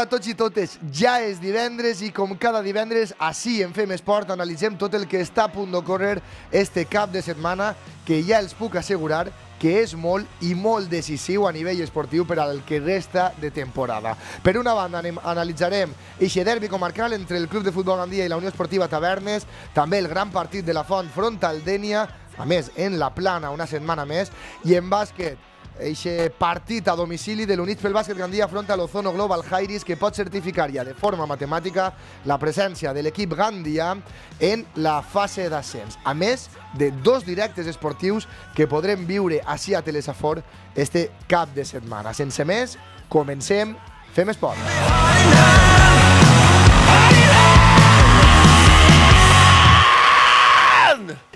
Hola a tots i totes, ja és divendres i com cada divendres, així en Fem Esport analitzem tot el que està a punt d'ocórrer este cap de setmana, que ja els puc assegurar que és molt i molt decisiu a nivell esportiu per al que resta de temporada. Per una banda, anem, analitzarem eixe derbi comarcal entre el Club de Futbol Gandia i la Unió Esportiva Tavernes, també el gran partit de la Font front al Dènia, a més, en la plana una setmana més, i en bàsquet eixe partit a domicili de l'Units pel Bàsquet Gandia afronta l'Ozono Global Jairis que pot certificar ja de forma matemàtica la presència de l'equip Gandia en la fase d'ascens. A més de dos directes esportius que podrem viure així a Telesafor este cap de setmana. Sense més, comencem, fem esport.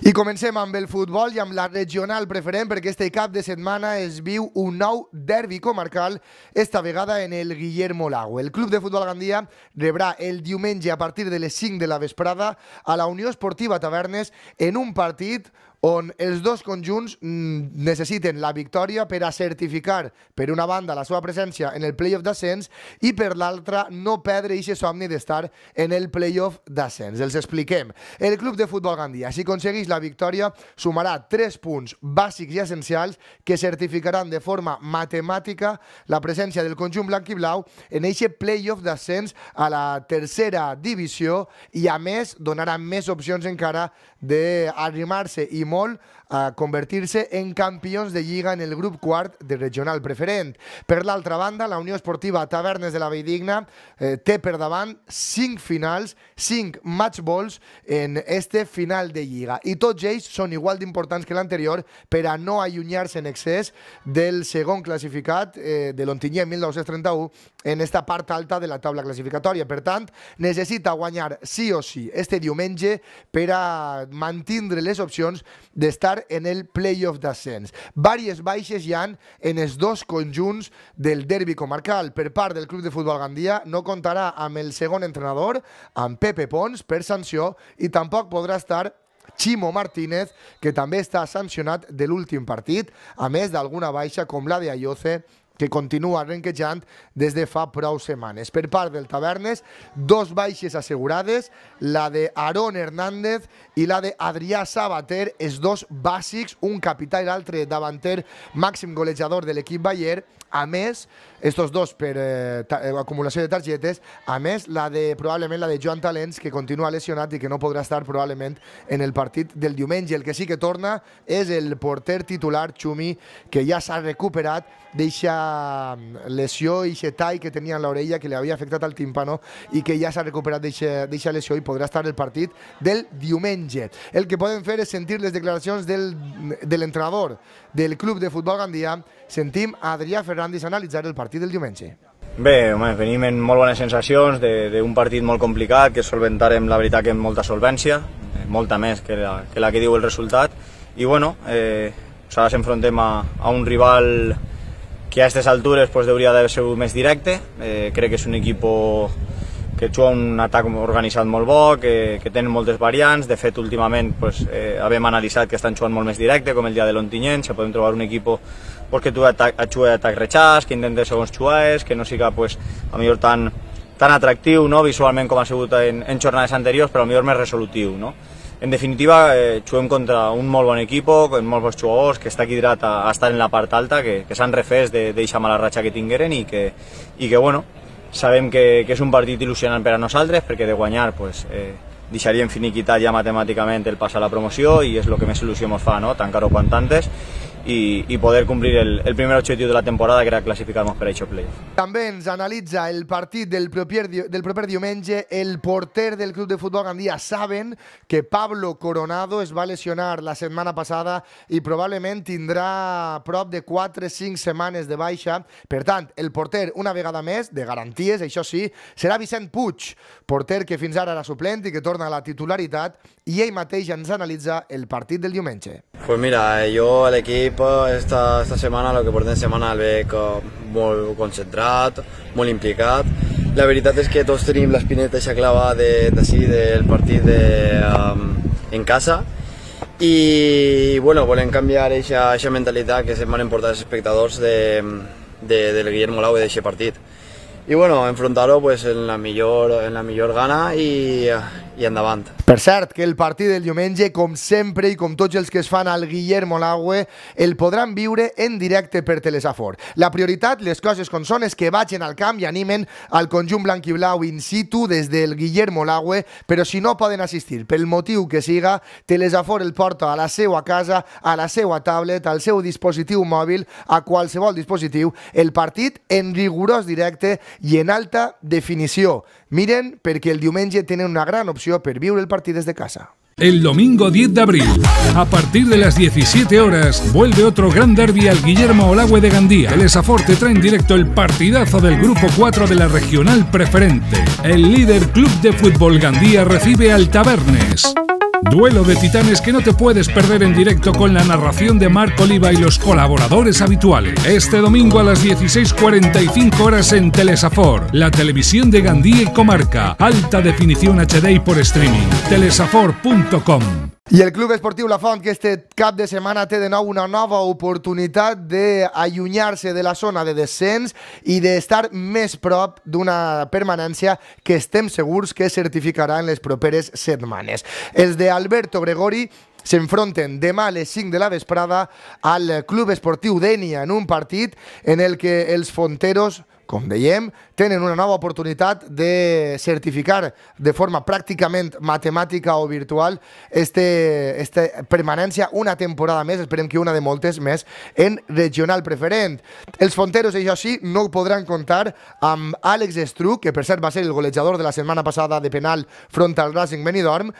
I comencem amb el futbol i amb la regional preferent perquè este cap de setmana es viu un nou derbi comarcal, esta vegada en el Guillermo Lago. El club de futbol Gandia rebrà el diumenge a partir de les 5 de la vesprada a la Unió Esportiva Tavernes en un partit on els dos conjunts mm, necessiten la victòria per a certificar, per una banda, la seva presència en el playoff d'ascens i per l'altra, no perdre aquest somni d'estar en el playoff d'ascens. Els expliquem. El club de futbol Gandia, si aconsegueix la victòria, sumarà 3 punts bàsics i essencials que certificaran de forma matemàtica la presència del conjunt blanc i blau en aquest playoff d'ascens a la tercera divisió i, a més, donarà més opcions encara de arrimarse y Mol a convertir-se en campions de Lliga en el grup quart de regional preferent. Per l'altra banda, la Unió Esportiva Tavernes de la Veidigna eh, té per davant cinc finals, cinc matchballs en este final de Lliga. I tots ells són igual d'importants que l'anterior per a no allunyar-se en excés del segon classificat eh, de l'Ontinyer 1931 en esta part alta de la taula classificatòria. Per tant, necessita guanyar sí o sí este diumenge per a mantindre les opcions d'estar entrar en el playoff d'ascens. Vàries baixes hi han en els dos conjunts del derbi comarcal. Per part del club de futbol Gandia no comptarà amb el segon entrenador, amb Pepe Pons, per sanció, i tampoc podrà estar Ximo Martínez, que també està sancionat de l'últim partit, a més d'alguna baixa com la de Ayoce que continua renquejant des de fa prou setmanes. Per part del Tavernes, dos baixes assegurades, la de Aaron Hernández i la de Adrià Sabater, els dos bàsics, un capità i l'altre davanter, màxim golejador de l'equip Bayer, a més, estos dos per eh, eh, acumulació de targetes, a més, la de, probablement la de Joan Talents, que continua lesionat i que no podrà estar probablement en el partit del diumenge. El que sí que torna és el porter titular, Xumi, que ja s'ha recuperat d'eixa mm, lesió, eixe tall que tenia en l'orella, que li havia afectat al timpano i que ja s'ha recuperat d'eixa lesió i podrà estar el partit del diumenge. El que poden fer és sentir les declaracions del, de l'entrenador del club de futbol Gandia, sentim a Adrià Fernández analitzar el partit del diumenge. Bé, home, venim en molt bones sensacions d'un partit molt complicat que solventarem la veritat que amb molta solvència, eh, molta més que la que, la que diu el resultat i bueno, eh, ara s'enfrontem a, a un rival que a aquestes altures pues, hauria d'haver sigut més directe, eh, crec que és un equip que juga un atac organitzat molt bo, que, que tenen moltes variants, de fet últimament pues, eh, havem analitzat que estan jugant molt més directe, com el dia de l'Ontinyent, se podem trobar un equip pues, que tu atac, et jugar atac rechats, que intentes segons chuaes, que no siga pues, a millor tan, tan atractiu no? visualment com ha sigut en, en jornades anteriors, però millor més resolutiu. No? En definitiva, eh, juguem contra un molt bon equip, amb molts bons jugadors, que està equilibrat a, a estar en la part alta, que, que s'han refès d'eixa de, mala ratxa que tingueren i que, i que bueno, sabem que, que és un partit il·lusionant per a nosaltres, perquè de guanyar pues, eh, deixaríem finiquitat ja matemàticament el pas a la promoció i és el que més il·lusió ens fa, no? tancar-ho quant antes i, i poder complir el, el primer objectiu de la temporada, que era classificar-nos per a això play. També ens analitza el partit del proper, del proper diumenge. El porter del club de futbol Gandia saben que Pablo Coronado es va lesionar la setmana passada i probablement tindrà prop de 4-5 setmanes de baixa. Per tant, el porter, una vegada més, de garanties, això sí, serà Vicent Puig, porter que fins ara era suplent i que torna a la titularitat, i ell mateix ens analitza el partit del diumenge. Pues mira, jo eh, a l'equip esta, esta lo lo que porten semana el veig molt concentrado, muy implicado, La veritat es que tots tenim l'espineta se clava de, de del um, partido en casa y bueno, cambiar cambiar esa mentalidad que es van emportar els espectadors de, del Guillermo Lau de ese partido y bueno, enfrentarlo pues, en, la mejor en la gana y i endavant. Per cert, que el partit del diumenge, com sempre i com tots els que es fan al Guillermo Lague, el podran viure en directe per Telesafor. La prioritat, les coses com són, és que vagin al camp i animen al conjunt blanc i blau in situ des del Guillermo Lague, però si no poden assistir, pel motiu que siga, Telesafor el porta a la seva casa, a la seva tablet, al seu dispositiu mòbil, a qualsevol dispositiu, el partit en rigorós directe i en alta definició. Miren, porque el diumenge tiene una gran opción para vivir el partido desde casa. El domingo 10 de abril, a partir de las 17 horas, vuelve otro gran derby al Guillermo Olagüe de Gandía. El esaforte trae en directo el partidazo del Grupo 4 de la Regional Preferente. El líder Club de Fútbol Gandía recibe al Tabernes. Duelo de titanes que no te puedes perder en directo con la narración de Marco Oliva y los colaboradores habituales. Este domingo a las 16.45 horas en Telesafor, la televisión de Gandía y Comarca, alta definición HD por streaming. Telesafor.com I el Club Esportiu La Font que este cap de setmana té de nou una nova oportunitat d'allunyar-se de la zona de descens i d'estar més prop d'una permanència que estem segurs que certificarà en les properes setmanes. Els de Alberto Gregori s'enfronten demà a les 5 de la vesprada al Club Esportiu Denia en un partit en el que els fonteros com veiem, tenen una nova oportunitat de certificar de forma pràcticament matemàtica o virtual este, este permanència una temporada més, esperem que una de moltes més, en regional preferent. Els Fonteros, això sí, no podran comptar amb Àlex Estru, que per cert va ser el golejador de la setmana passada de penal front al Racing Benidorm,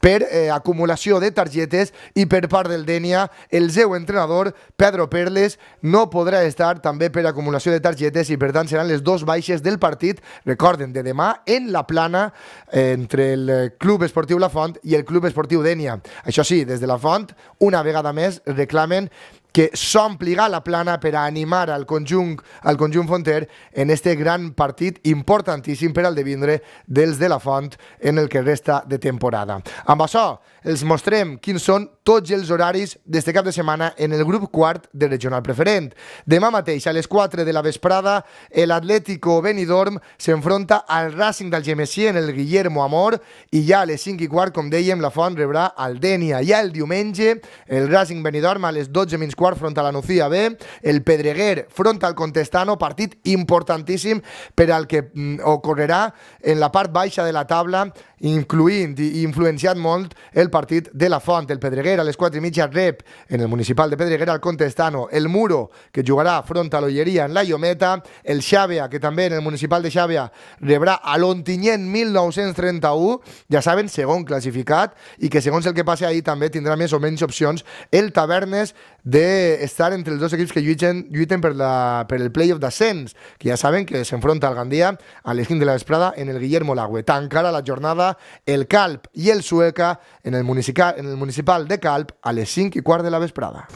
per eh, acumulació de targetes i per part del Dènia, el seu entrenador, Pedro Perles, no podrà estar també per acumulació de targetes i per tant seran les dues baixes del partit, recorden, de demà en la plana eh, entre el eh, Club Esportiu La Font i el Club Esportiu Dènia. Això sí, des de La Font, una vegada més, reclamen que s'omplirà la plana per a animar al conjunt, al conjunt Fonter en este gran partit importantíssim per al devindre dels de la Font en el que resta de temporada. Amb això, els mostrem quins són tots els horaris d'este cap de setmana en el grup quart de regional preferent. Demà mateix, a les 4 de la vesprada, l'Atlético Benidorm s'enfronta al Racing GMC en el Guillermo Amor i ja a les 5 i quart, com dèiem, la Font rebrà el Denia. Ja el diumenge, el Racing Benidorm a les 12 minuts quart front a la Nucía B, el Pedreguer front al Contestano, partit importantíssim per al que mm, ocorrerà en la part baixa de la taula, incluint i influenciat molt el partit de la Font. El Pedreguer a les 4 i mitja rep en el municipal de Pedreguer al Contestano, el Muro, que jugarà front a l'Olleria en la Iometa, el Xàbia, que també en el municipal de Xàbia rebrà a l'Ontinyent 1931, ja saben, segon classificat, i que segons el que passi ahir també tindrà més o menys opcions el Tavernes, d'estar de entre els dos equips que lluiten, lluiten per, la, per el playoff d'ascens, que ja saben que s'enfronta el Gandia a l'esquim de la vesprada en el Guillermo Lagüe. Tancarà la jornada el Calp i el Sueca en el, municipal, en el municipal de Calp a les 5 i quart de la vesprada.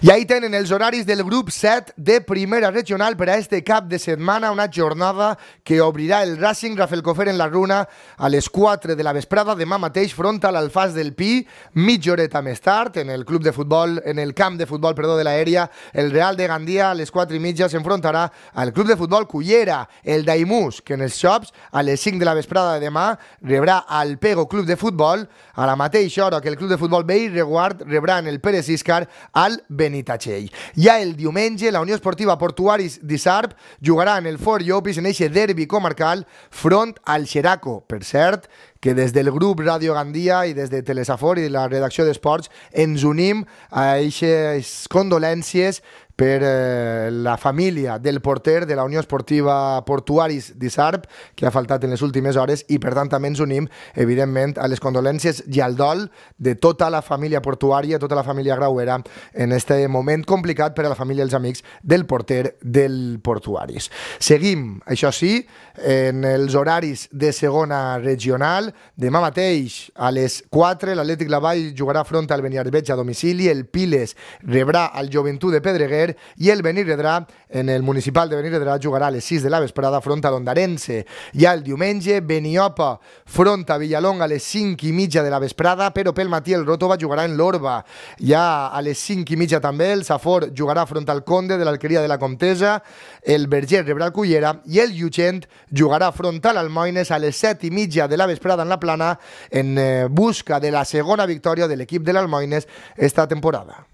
I ahí tenen els horaris del grup 7 de primera regional per a este cap de setmana, una jornada que obrirà el Racing Rafelcofer en la Runa a les 4 de la vesprada, demà mateix front a l'Alfàs del Pi, mitja horeta més tard, en el club de futbol, en el camp de futbol, perdó, de l'Aèria, el Real de Gandia a les 4 i mitja s'enfrontarà al club de futbol Cullera, el Daimús, que en els shops a les 5 de la vesprada de demà rebrà al Pego Club de Futbol a la mateixa hora que el club de futbol Bell Reguard rebrà en el Pérez Iscar al Bell Benitatxell. Ja el diumenge, la Unió Esportiva Portuaris d'Isarp jugarà en el Fort Llopis en eixe derbi comarcal front al Xeraco. Per cert, que des del grup Radio Gandia i des de Telesafor i de la redacció d'Esports ens unim a eixes condolències per eh, la família del porter de la Unió Esportiva Portuaris d'Isarp, que ha faltat en les últimes hores, i per tant també ens unim, evidentment, a les condolències i al dol de tota la família portuària, tota la família grauera, en este moment complicat per a la família i els amics del porter del Portuaris. Seguim, això sí, en els horaris de segona regional. Demà mateix, a les 4, l'Atlètic Lavall jugarà front al Beniarbeig a domicili, el Piles rebrà al Joventut de Pedreguer i el Benirredrà en el municipal de Benirredrà jugarà a les 6 de la vesprada front a l'Ondarense. Ja el diumenge Beniopa front a Villalonga a les 5 i mitja de la vesprada però pel matí el Rotova jugarà en l'Orba. Ja a les 5 i mitja també el Safor jugarà front al Conde de l'Alqueria de la Comtesa, el Berger rebrà el Cullera i el Llutxent jugarà front a l'Almoines a les 7 i mitja de la vesprada en la plana en eh, busca de la segona victòria de l'equip de l'Almoines esta temporada.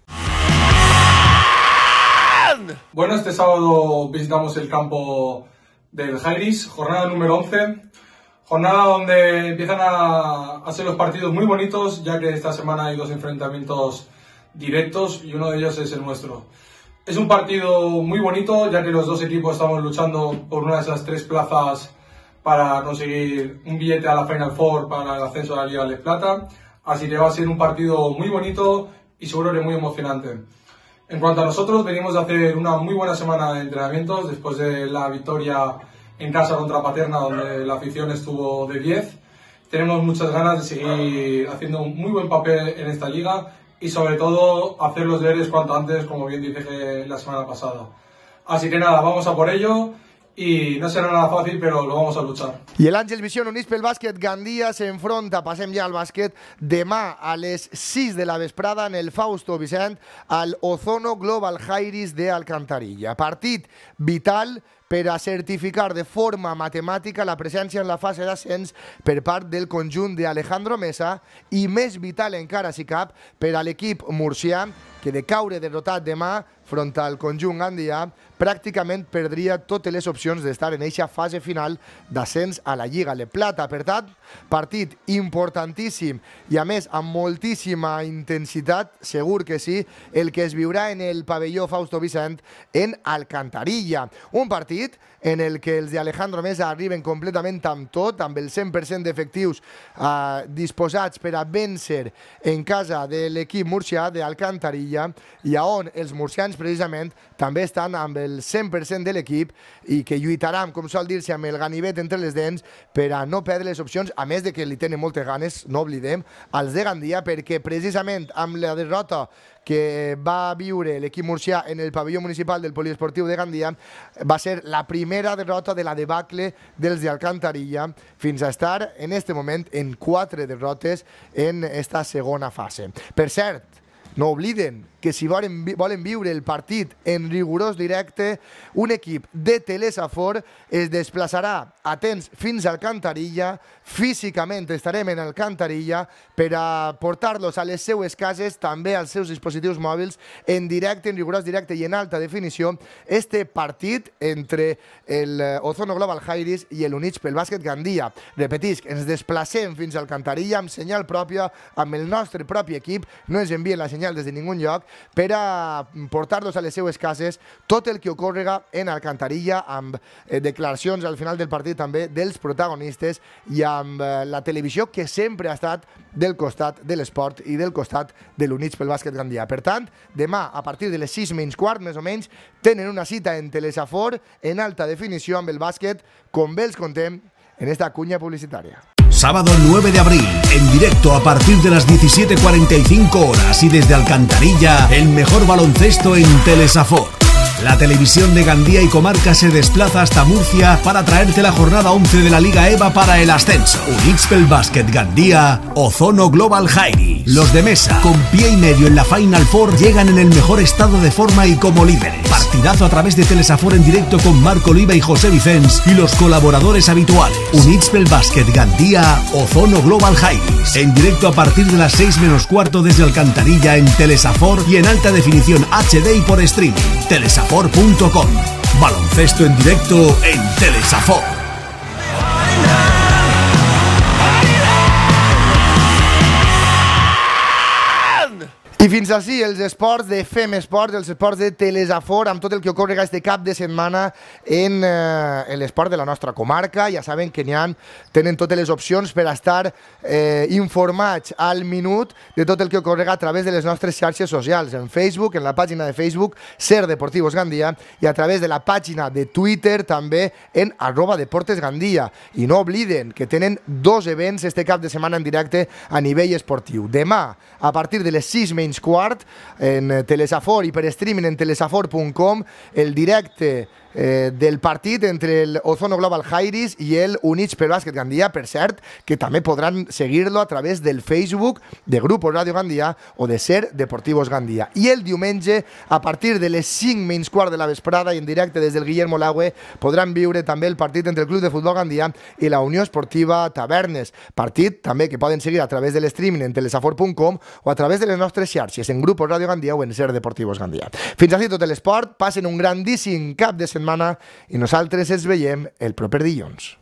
Bueno, este sábado visitamos el campo del Jairis, jornada número 11. Jornada donde empiezan a, hacer ser los partidos muy bonitos, ya que esta semana hay dos enfrentamientos directos y uno de ellos es el nuestro. Es un partido muy bonito, ya que los dos equipos estamos luchando por una de esas tres plazas para conseguir un billete a la Final Four para el ascenso a la Liga de Plata. Así que va a ser un partido muy bonito y seguro que muy emocionante. En cuanto a nosotros, venimos de hacer una muy buena semana de entrenamientos después de la victoria en casa contra Paterna, donde la afición estuvo de 10. Tenemos muchas ganas de seguir haciendo un muy buen papel en esta liga y sobre todo hacer los deberes cuanto antes, como bien dije la semana pasada. Así que nada, vamos a por ello. y no será nada fácil, pero lo vamos a luchar. Y el Ángel Visión Unispe el Gandía se enfrenta, passem ya al bàsquet, demà a les 6 de la vesprada en el Fausto Vicent al Ozono Global Jairis de Alcantarilla. Partit vital per a certificar de forma matemàtica la presència en la fase d'ascens per part del conjunt d'Alejandro Mesa i més vital encara si cap per a l'equip murcià que de caure derrotat demà front al conjunt andià, pràcticament perdria totes les opcions d'estar en eixa fase final d'ascens a la Lliga Le Plata. Per tant, partit importantíssim i, a més, amb moltíssima intensitat, segur que sí, el que es viurà en el pavelló Fausto Vicent en Alcantarilla. Un partit en el que els de Alejandro Mesa arriben completament amb tot, amb el 100% d'efectius eh, disposats per a vèncer en casa de l'equip murcià d'Alcantarilla, Sevilla, i a on els murcians precisament també estan amb el 100% de l'equip i que lluitaran, com sol dir-se, amb el ganivet entre les dents per a no perdre les opcions, a més de que li tenen moltes ganes, no oblidem, als de Gandia, perquè precisament amb la derrota que va viure l'equip murcià en el pavelló municipal del poliesportiu de Gandia va ser la primera derrota de la debacle dels de Alcantarilla fins a estar en este moment en quatre derrotes en esta segona fase. Per cert, No olviden que si volen, volen viure el partit en rigorós directe, un equip de Telesafor es desplaçarà temps fins al Cantarilla, físicament estarem en el Cantarilla, per a portar-los a les seues cases, també als seus dispositius mòbils, en directe, en rigorós directe i en alta definició, este partit entre el eh, Ozono Global Jairis i el Units pel Bàsquet Gandia. Repetisc, ens desplacem fins al Cantarilla amb senyal pròpia, amb el nostre propi equip, no ens envien la senyal des de ningun lloc, per a portar-los a les seues cases tot el que ocórrega en Alcantarilla amb eh, declaracions al final del partit també dels protagonistes i amb eh, la televisió que sempre ha estat del costat de l'esport i del costat de l'Units pel Bàsquet Gandia. Per tant, demà a partir de les 6 menys quart, més o menys, tenen una cita en Telesafor en alta definició amb el bàsquet com bé els contem en esta cuña publicitaria. Sábado 9 de abril, en directo a partir de las 17.45 horas y desde Alcantarilla, el mejor baloncesto en Telesafor. La televisión de Gandía y Comarca se desplaza hasta Murcia para traerte la jornada 11 de la Liga EVA para el ascenso. Unixpel Basket Gandía, Ozono Global Jairis. Los de mesa, con pie y medio en la Final Four, llegan en el mejor estado de forma y como líderes. Partidazo a través de Telesafor en directo con Marco Oliva y José Vicens y los colaboradores habituales. Unixpel Basket Gandía, Ozono Global Jairis. En directo a partir de las 6 menos cuarto desde Alcantarilla en Telesafor y en alta definición HD y por streaming. Telesafor por.com Baloncesto en directo en Telesafor. fins així els esports de Fem Esports, els esports de Telesafor, amb tot el que ocorre aquest cap de setmana en eh, l'esport de la nostra comarca. Ja saben que n'hi ha, tenen totes les opcions per estar eh, informats al minut de tot el que ocorre a través de les nostres xarxes socials, en Facebook, en la pàgina de Facebook, Ser Deportivos Gandia, i a través de la pàgina de Twitter, també en arroba Deportes Gandia. I no obliden que tenen dos events este cap de setmana en directe a nivell esportiu. Demà, a partir de les 6 menys quart en Telesafor i per streaming en telesafor.com el directe eh, del partit entre el Ozono Global Jairis i el Units per Bàsquet Gandia, per cert, que també podran seguir-lo a través del Facebook de Grupo Radio Gandia o de Ser Deportivos Gandia. I el diumenge, a partir de les 5 menys quart de la vesprada i en directe des del Guillermo Lague, podran viure també el partit entre el Club de Futbol Gandia i la Unió Esportiva Tavernes. Partit també que poden seguir a través de l'streaming en telesafor.com o a través de les nostres xarxes en Grupo Radio Gandia o en Ser Deportivos Gandia. Fins aquí tot l'esport, passen un grandíssim cap de setmana setmana i nosaltres ens veiem el proper dilluns.